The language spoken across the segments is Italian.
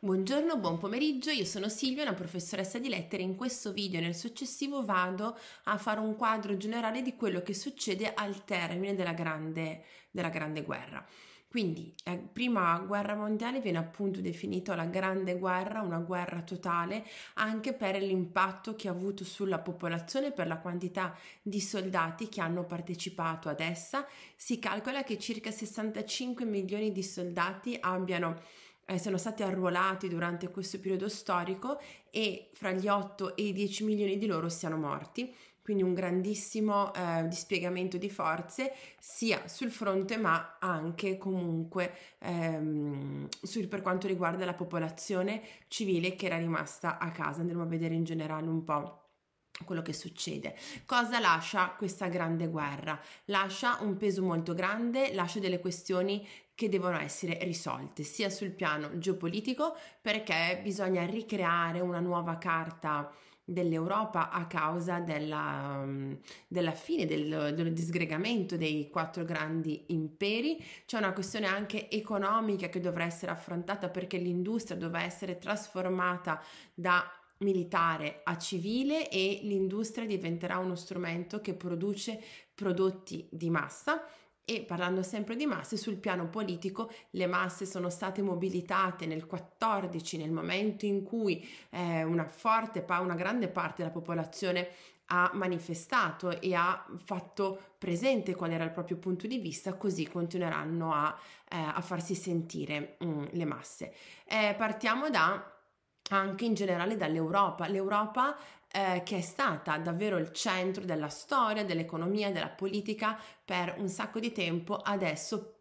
Buongiorno, buon pomeriggio, io sono Silvia, una professoressa di lettere in questo video e nel successivo vado a fare un quadro generale di quello che succede al termine della Grande, della grande Guerra. Quindi la eh, prima guerra mondiale viene appunto definita la grande guerra, una guerra totale, anche per l'impatto che ha avuto sulla popolazione, per la quantità di soldati che hanno partecipato ad essa. Si calcola che circa 65 milioni di soldati abbiano eh, sono stati arruolati durante questo periodo storico e fra gli 8 e i 10 milioni di loro siano morti, quindi un grandissimo eh, dispiegamento di forze sia sul fronte ma anche comunque ehm, sul, per quanto riguarda la popolazione civile che era rimasta a casa. Andremo a vedere in generale un po' quello che succede. Cosa lascia questa grande guerra? Lascia un peso molto grande, lascia delle questioni che devono essere risolte, sia sul piano geopolitico, perché bisogna ricreare una nuova carta dell'Europa a causa della, mm, della fine del, del, disgregamento dei quattro grandi imperi. C'è una questione anche economica che dovrà essere affrontata perché l'industria dovrà essere trasformata da militare a civile e l'industria diventerà uno strumento che produce prodotti di massa e parlando sempre di masse, sul piano politico le masse sono state mobilitate nel 14, nel momento in cui eh, una forte, una grande parte della popolazione ha manifestato e ha fatto presente qual era il proprio punto di vista, così continueranno a, eh, a farsi sentire mh, mm, le masse. Eh, partiamo da anche in generale dall'Europa. L'Europa eh, che è stata davvero il centro della storia, dell'economia, della politica per un sacco di tempo, adesso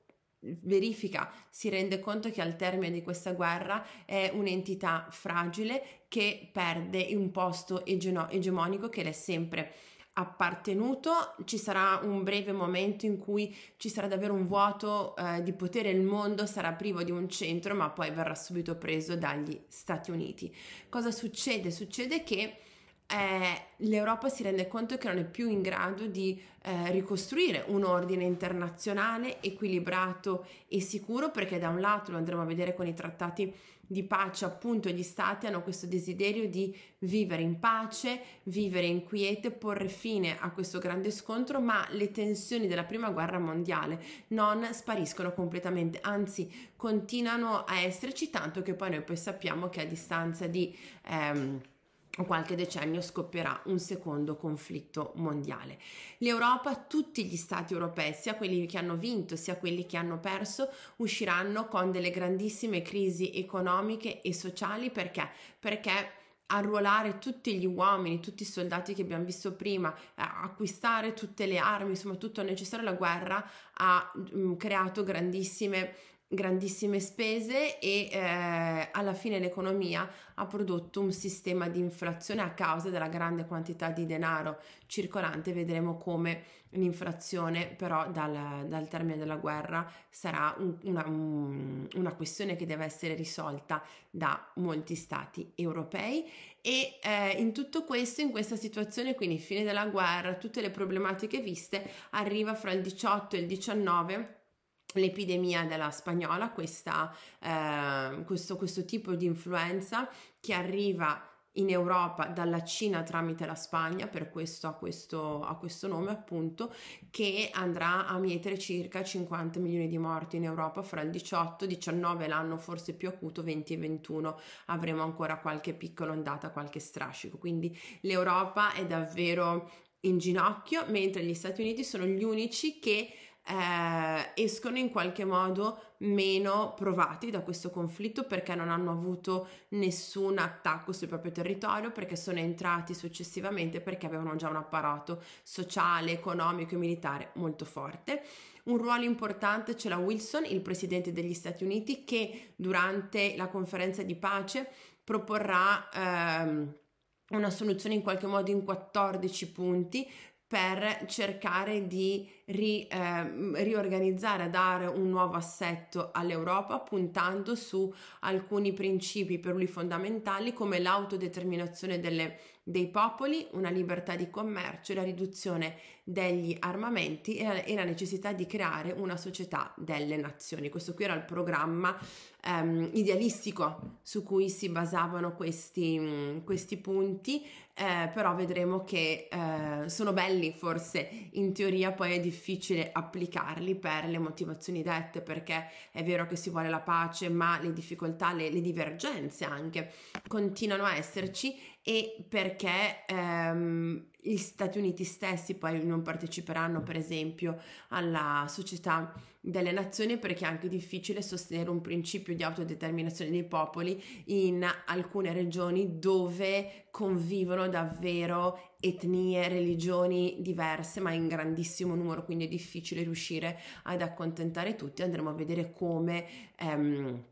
mm, verifica, si rende conto che al termine di questa guerra è un'entità fragile che perde un posto egeno- egemonico che l'è sempre appartenuto, ci sarà un breve momento in cui ci sarà davvero un vuoto eh, di potere, il mondo sarà privo di un centro, ma poi verrà subito preso dagli Stati Uniti. Cosa succede? Succede che eh, l'Europa si rende conto che non è più in grado di eh, ricostruire un ordine internazionale equilibrato e sicuro perché da un lato lo andremo a vedere con i trattati di pace appunto gli stati hanno questo desiderio di vivere in pace, vivere in quiete, porre fine a questo grande scontro, ma le tensioni della prima guerra mondiale non spariscono completamente, anzi continuano a esserci tanto che poi noi poi sappiamo che a distanza di ehm, qualche decennio scoppierà un secondo conflitto mondiale. L'Europa, tutti gli stati europei, sia quelli che hanno vinto sia quelli che hanno perso, usciranno con delle grandissime crisi economiche e sociali perché? Perché arruolare tutti gli uomini, tutti i soldati che abbiamo visto prima, eh, acquistare tutte le armi, insomma tutto il necessario alla guerra ha mh, mm, creato grandissime grandissime spese e eh, alla fine l'economia ha prodotto un sistema di inflazione a causa della grande quantità di denaro circolante. Vedremo come l'inflazione però dal, dal termine della guerra sarà un, una, una, questione che deve essere risolta da molti stati europei e eh, in tutto questo, in questa situazione, quindi fine della guerra, tutte le problematiche viste, arriva fra il 18 e il 19 l'epidemia della spagnola, questa, eh, questo, questo tipo di influenza che arriva in Europa dalla Cina tramite la Spagna, per questo ha questo, questo nome appunto, che andrà a mietere circa 50 milioni di morti in Europa fra il 18, 19, l'anno forse più acuto, 20 e 21 avremo ancora qualche piccola ondata, qualche strascico, quindi l'Europa è davvero in ginocchio, mentre gli Stati Uniti sono gli unici che eh, escono in qualche modo meno provati da questo conflitto perché non hanno avuto nessun attacco sul proprio territorio, perché sono entrati successivamente, perché avevano già un apparato sociale, economico e militare molto forte. Un ruolo importante ce l'ha Wilson, il presidente degli Stati Uniti, che durante la conferenza di pace proporrà... Ehm, una soluzione in qualche modo in 14 punti per cercare di ri, eh, riorganizzare, dare un nuovo assetto all'Europa, puntando su alcuni principi per lui fondamentali come l'autodeterminazione delle, dei popoli, una libertà di commercio, la riduzione degli armamenti e la, e la necessità di creare una società delle nazioni. Questo qui era il programma ehm, idealistico su cui si basavano questi, mm, questi punti, eh, però vedremo che eh, sono belli forse, in teoria poi è difficile applicarli per le motivazioni dette, perché è vero che si vuole la pace, ma le difficoltà, le, le divergenze anche continuano a esserci e perché... Ehm, gli Stati Uniti stessi poi non parteciperanno per esempio alla società delle nazioni perché è anche difficile sostenere un principio di autodeterminazione dei popoli in alcune regioni dove convivono davvero etnie, religioni diverse ma in grandissimo numero quindi è difficile riuscire ad accontentare tutti andremo a vedere come ehm,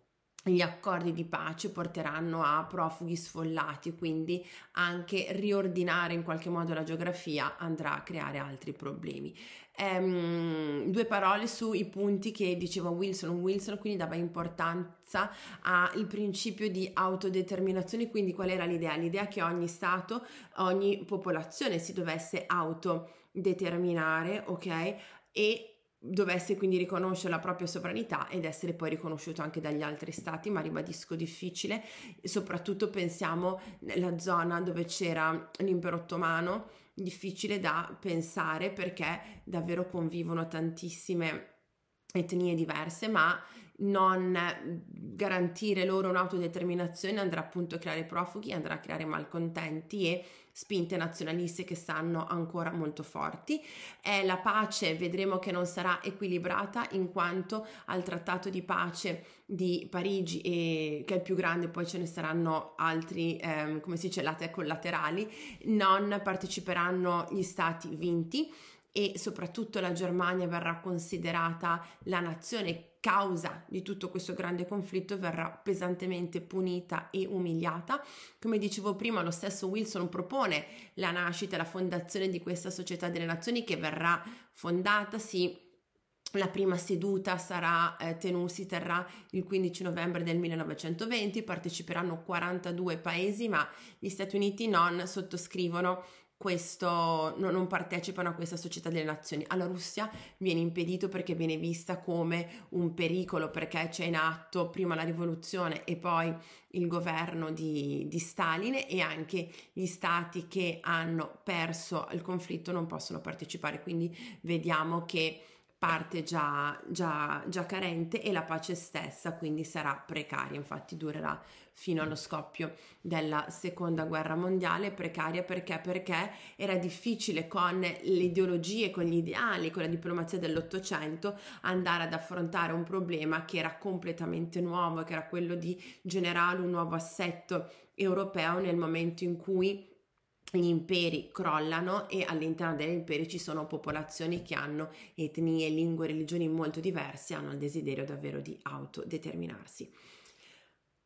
gli accordi di pace porteranno a profughi sfollati, quindi anche riordinare in qualche modo la geografia andrà a creare altri problemi. Um, due parole sui punti che diceva Wilson. Wilson quindi dava importanza al principio di autodeterminazione, quindi qual era l'idea? L'idea che ogni Stato, ogni popolazione si dovesse autodeterminare, ok? E dovesse quindi riconoscere la propria sovranità ed essere poi riconosciuto anche dagli altri stati, ma ribadisco difficile, soprattutto pensiamo nella zona dove c'era l'impero ottomano, difficile da pensare perché davvero convivono tantissime etnie diverse, ma non garantire loro un'autodeterminazione andrà appunto a creare profughi, andrà a creare malcontenti e spinte nazionaliste che stanno ancora molto forti. Eh, la pace vedremo che non sarà equilibrata in quanto al trattato di pace di Parigi, e, che è il più grande, poi ce ne saranno altri, ehm, come si dice, late collaterali, non parteciperanno gli stati vinti e soprattutto la Germania verrà considerata la nazione causa di tutto questo grande conflitto verrà pesantemente punita e umiliata. Come dicevo prima, lo stesso Wilson propone la nascita, la fondazione di questa società delle nazioni che verrà fondata, sì, la prima seduta sarà eh, tenuta, si terrà il 15 novembre del 1920, parteciperanno 42 paesi, ma gli Stati Uniti non sottoscrivono questo, no, non partecipano a questa società delle nazioni. Alla Russia viene impedito perché viene vista come un pericolo, perché c'è in atto prima la rivoluzione e poi il governo di, di Stalin e anche gli stati che hanno perso il conflitto non possono partecipare. Quindi vediamo che parte già, già, già carente e la pace stessa quindi sarà precaria, infatti durerà fino allo scoppio della seconda guerra mondiale, precaria perché? perché era difficile con le ideologie, con gli ideali, con la diplomazia dell'Ottocento andare ad affrontare un problema che era completamente nuovo, che era quello di generare un nuovo assetto europeo nel momento in cui gli imperi crollano e all'interno degli imperi ci sono popolazioni che hanno etnie, lingue, religioni molto diverse, hanno il desiderio davvero di autodeterminarsi.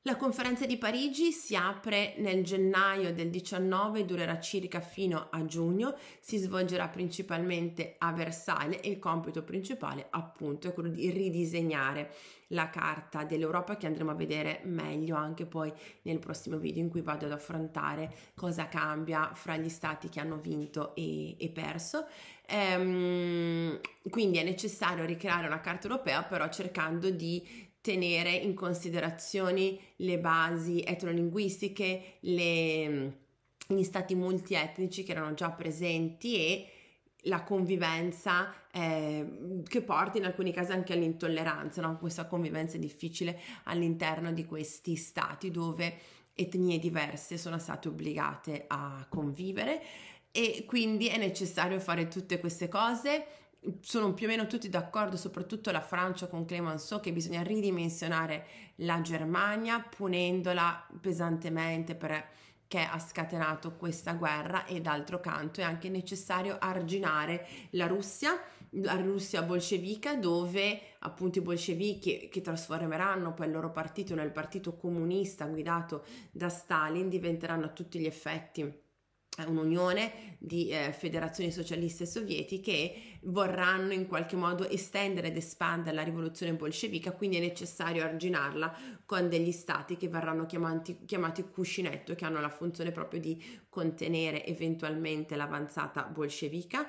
La conferenza di Parigi si apre nel gennaio del 19 e durerà circa fino a giugno, si svolgerà principalmente a Versailles e il compito principale appunto è quello di ridisegnare la carta dell'Europa che andremo a vedere meglio anche poi nel prossimo video in cui vado ad affrontare cosa cambia fra gli stati che hanno vinto e, e perso. Ehm, quindi è necessario ricreare una carta europea però cercando di tenere in considerazione le basi etnolinguistiche, le, gli stati multietnici che erano già presenti e la convivenza eh, che porta in alcuni casi anche all'intolleranza, no? questa convivenza difficile all'interno di questi stati dove etnie diverse sono state obbligate a convivere e quindi è necessario fare tutte queste cose sono più o meno tutti d'accordo, soprattutto la Francia con Clemenceau, che bisogna ridimensionare la Germania punendola pesantemente perché ha scatenato questa guerra e d'altro canto è anche necessario arginare la Russia, la Russia bolscevica dove appunto i bolscevichi che trasformeranno poi il loro partito nel partito comunista guidato da Stalin diventeranno a tutti gli effetti eh, un'unione di eh, federazioni socialiste sovietiche che vorranno in qualche modo estendere ed espandere la rivoluzione bolscevica, quindi è necessario arginarla con degli stati che verranno chiamati, chiamati cuscinetto, che hanno la funzione proprio di contenere eventualmente l'avanzata bolscevica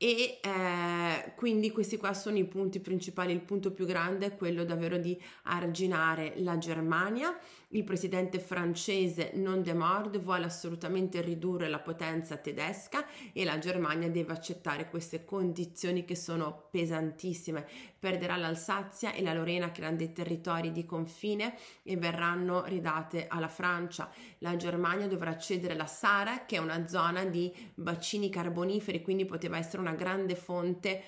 e eh, quindi questi qua sono i punti principali il punto più grande è quello davvero di arginare la Germania il presidente francese non de Mord vuole assolutamente ridurre la potenza tedesca e la Germania deve accettare queste condizioni che sono pesantissime perderà l'Alsazia e la Lorena che erano dei territori di confine e verranno ridate alla Francia la Germania dovrà cedere la Sara che è una zona di bacini carboniferi quindi poteva essere una una grande fonte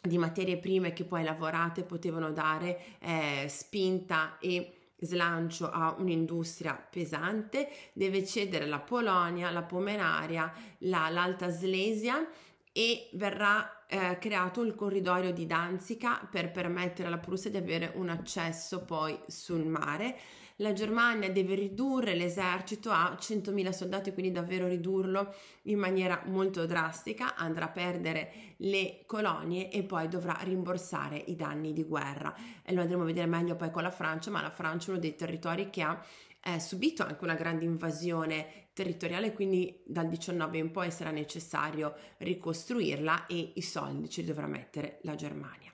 di materie prime che poi lavorate potevano dare eh, spinta e slancio a un'industria pesante, deve cedere la Polonia, la Pomeraria, la, l'Alta Slesia e verrà eh, creato il corridoio di Danzica per permettere alla Prussia di avere un accesso poi sul mare la Germania deve ridurre l'esercito a 100.000 soldati, quindi davvero ridurlo in maniera molto drastica, andrà a perdere le colonie e poi dovrà rimborsare i danni di guerra. E lo andremo a vedere meglio poi con la Francia, ma la Francia è uno dei territori che ha eh, subito anche una grande invasione territoriale, quindi dal 19 in poi sarà necessario ricostruirla e i soldi ci dovrà mettere la Germania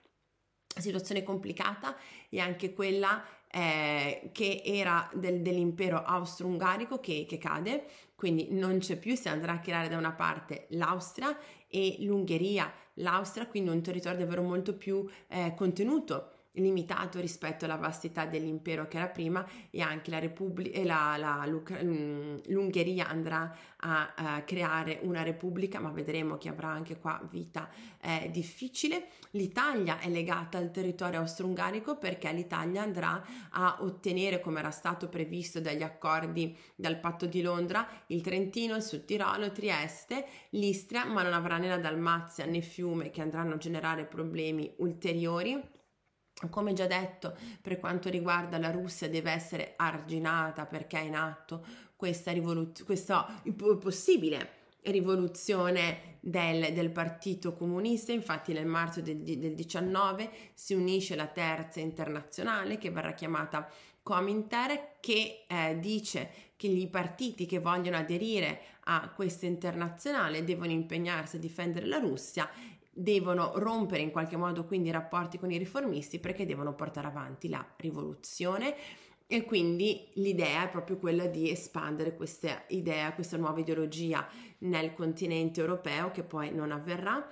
situazione complicata è anche quella eh, che era del, dell'impero austro-ungarico che, che cade, quindi non c'è più, si andrà a creare da una parte l'Austria e l'Ungheria, l'Austria quindi un territorio davvero molto più eh, contenuto limitato rispetto alla vastità dell'impero che era prima e anche la Repubblica e la, la, mm, l'Ungheria andrà a, a eh, creare una repubblica ma vedremo che avrà anche qua vita eh, difficile l'Italia è legata al territorio austro-ungarico perché l'Italia andrà a ottenere come era stato previsto dagli accordi dal patto di Londra il Trentino, il Sud Tirolo, Trieste l'Istria ma non avrà né la Dalmazia né Fiume che andranno a generare problemi ulteriori come già detto, per quanto riguarda la Russia deve essere arginata perché è in atto questa, rivoluz- questa possibile rivoluzione del, del, Partito Comunista, infatti nel marzo del, del 19 si unisce la terza internazionale che verrà chiamata Cominter che eh, dice che i partiti che vogliono aderire a questa internazionale devono impegnarsi a difendere la Russia devono rompere in qualche modo quindi i rapporti con i riformisti perché devono portare avanti la rivoluzione e quindi l'idea è proprio quella di espandere questa idea, questa nuova ideologia nel continente europeo che poi non avverrà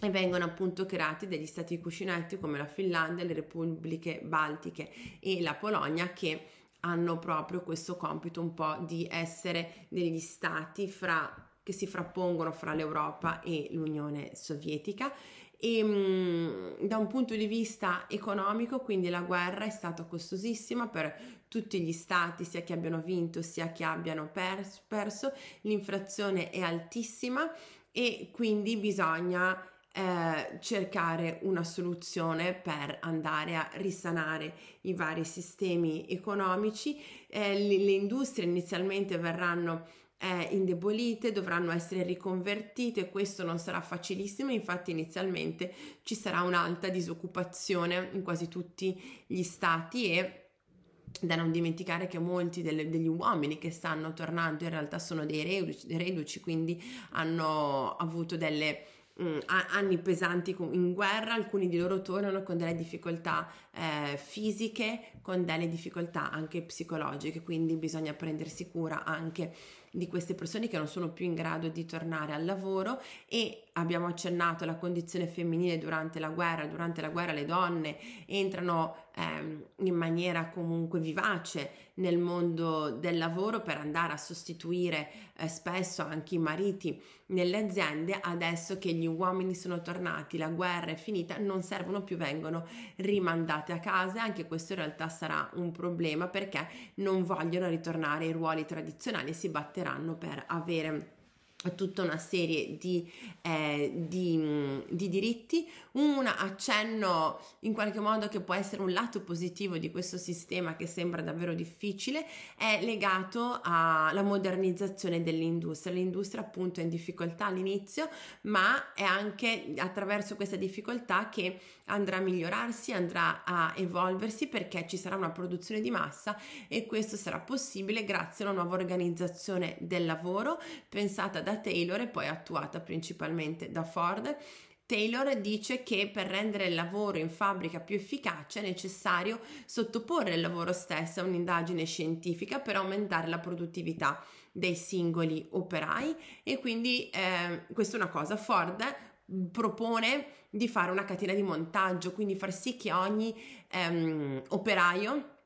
e vengono appunto creati degli stati cuscinetti come la Finlandia, le repubbliche baltiche e la Polonia che hanno proprio questo compito un po' di essere degli stati fra che si frappongono fra l'Europa e l'Unione Sovietica e ehm, da un punto di vista economico quindi la guerra è stata costosissima per tutti gli stati sia che abbiano vinto sia che abbiano pers- perso l'inflazione è altissima e quindi bisogna eh, cercare una soluzione per andare a risanare i vari sistemi economici eh, le, le industrie inizialmente verranno eh, indebolite, dovranno essere riconvertite, questo non sarà facilissimo, infatti inizialmente ci sarà un'alta disoccupazione in quasi tutti gli stati e da non dimenticare che molti delle, degli uomini che stanno tornando in realtà sono dei reduci, reduci quindi hanno avuto delle mm, anni pesanti in guerra, alcuni di loro tornano con delle difficoltà eh, fisiche, con delle difficoltà anche psicologiche, quindi bisogna prendersi cura anche di queste persone che non sono più in grado di tornare al lavoro e abbiamo accennato la condizione femminile durante la guerra, durante la guerra le donne entrano ehm, in maniera comunque vivace nel mondo del lavoro per andare a sostituire eh, spesso anche i mariti nelle aziende, adesso che gli uomini sono tornati, la guerra è finita, non servono più, vengono rimandate a casa anche questo in realtà sarà un problema perché non vogliono ritornare ai ruoli tradizionali e si batteranno per avere tutta una serie di, eh, di, mm, di, diritti, un accenno in qualche modo che può essere un lato positivo di questo sistema che sembra davvero difficile è legato alla modernizzazione dell'industria. L'industria appunto è in difficoltà all'inizio, ma è anche attraverso questa difficoltà che andrà a migliorarsi, andrà a evolversi perché ci sarà una produzione di massa e questo sarà possibile grazie a una nuova organizzazione del lavoro pensata da da Taylor e poi attuata principalmente da Ford. Taylor dice che per rendere il lavoro in fabbrica più efficace è necessario sottoporre il lavoro stesso a un'indagine scientifica per aumentare la produttività dei singoli operai e quindi eh, questa è una cosa. Ford propone di fare una catena di montaggio, quindi far sì che ogni ehm, operaio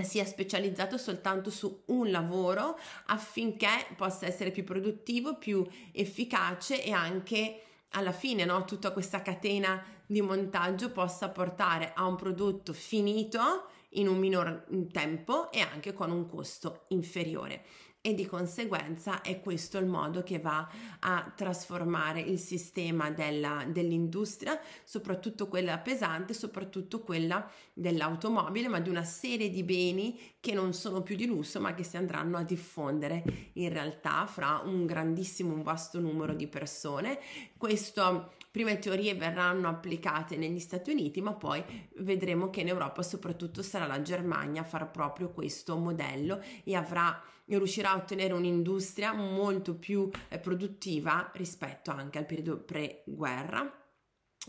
si è specializzato soltanto su un lavoro affinché possa essere più produttivo, più efficace e anche alla fine no, tutta questa catena di montaggio possa portare a un prodotto finito in un minor tempo e anche con un costo inferiore e di conseguenza è questo il modo che va a trasformare il sistema della, dell'industria, soprattutto quella pesante, soprattutto quella dell'automobile, ma di una serie di beni che non sono più di lusso, ma che si andranno a diffondere in realtà fra un grandissimo, un vasto numero di persone. Questo prime teorie verranno applicate negli Stati Uniti, ma poi vedremo che in Europa soprattutto sarà la Germania a fare proprio questo modello e avrà, riuscirà a ottenere un'industria molto più eh, produttiva rispetto anche al periodo pre-guerra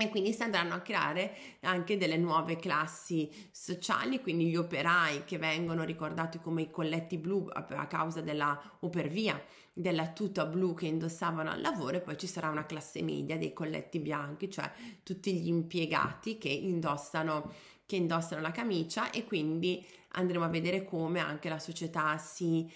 e quindi si andranno a creare anche delle nuove classi sociali, quindi gli operai che vengono ricordati come i colletti blu a causa della o per via della tuta blu che indossavano al lavoro e poi ci sarà una classe media dei colletti bianchi, cioè tutti gli impiegati che indossano che indossano la camicia e quindi andremo a vedere come anche la società si,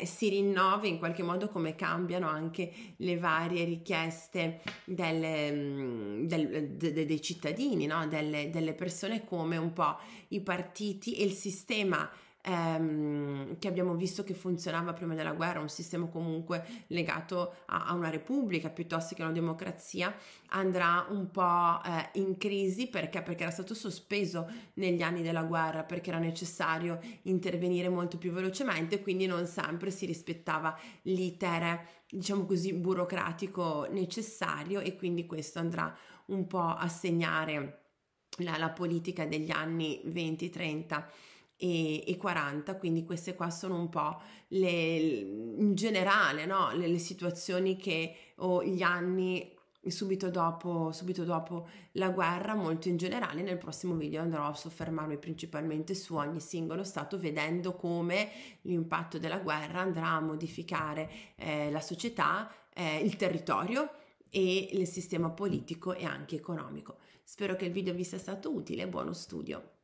eh, si rinnova in qualche modo come cambiano anche le varie richieste delle, mm, del, de, de, dei cittadini, no? delle, delle persone come un po' i partiti e il sistema ehm, che abbiamo visto che funzionava prima della guerra, un sistema comunque legato a, a una repubblica piuttosto che a una democrazia, andrà un po' eh, in crisi perché? perché era stato sospeso negli anni della guerra, perché era necessario intervenire molto più velocemente, quindi non sempre si rispettava l'iter, diciamo così, burocratico necessario e quindi questo andrà un po' a segnare la, la politica degli anni 20-30 e, e 40, quindi queste qua sono un po' le, in generale no? le, le situazioni che o gli anni Subito dopo, subito dopo, la guerra, molto in generale. Nel prossimo video andrò a soffermarmi principalmente su ogni singolo stato, vedendo come l'impatto della guerra andrà a modificare eh, la società, eh, il territorio e il sistema politico e anche economico. Spero che il video vi sia stato utile, buono studio!